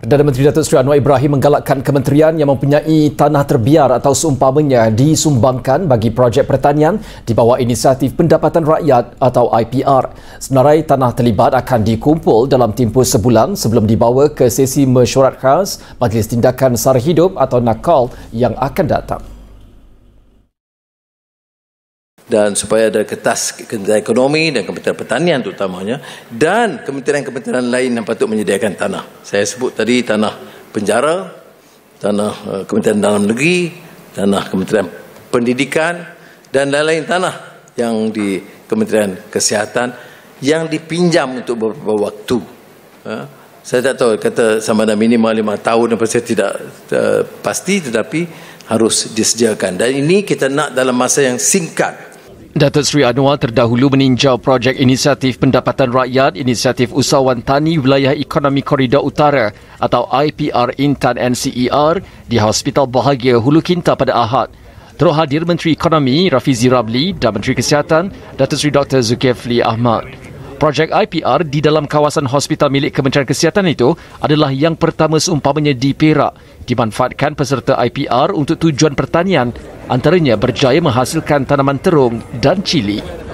Perdana Menteri Datuk Seri Anwar Ibrahim menggalakkan kementerian yang mempunyai tanah terbiar atau seumpamanya disumbangkan bagi projek pertanian di bawah inisiatif pendapatan rakyat atau IPR. Senarai tanah terlibat akan dikumpul dalam tempoh sebulan sebelum dibawa ke sesi mesyuarat khas Majlis Tindakan Sara Hidup atau NAKAL yang akan datang dan supaya ada kertas kementerian ekonomi dan kementerian pertanian terutamanya dan kementerian-kementerian lain yang patut menyediakan tanah. Saya sebut tadi tanah penjara, tanah eh, kementerian dalam negeri, tanah kementerian pendidikan dan lain-lain tanah yang di kementerian kesihatan yang dipinjam untuk beberapa waktu. Ha? Saya tak tahu kata sama ada minimal lima tahun apa saya tidak eh, pasti tetapi harus disediakan dan ini kita nak dalam masa yang singkat Datuk Seri Anwar terdahulu meninjau projek inisiatif pendapatan rakyat Inisiatif Usahawan Tani Wilayah Ekonomi Koridor Utara atau IPR Intan NCER di Hospital Bahagia Hulu Kinta pada Ahad. Terus hadir Menteri Ekonomi Rafizi Ramli dan Menteri Kesihatan Datuk Seri Dr. Zulkifli Ahmad. Projek IPR di dalam kawasan hospital milik Kementerian Kesihatan itu adalah yang pertama seumpamanya di Perak dimanfaatkan peserta IPR untuk tujuan pertanian antaranya berjaya menghasilkan tanaman terung dan cili.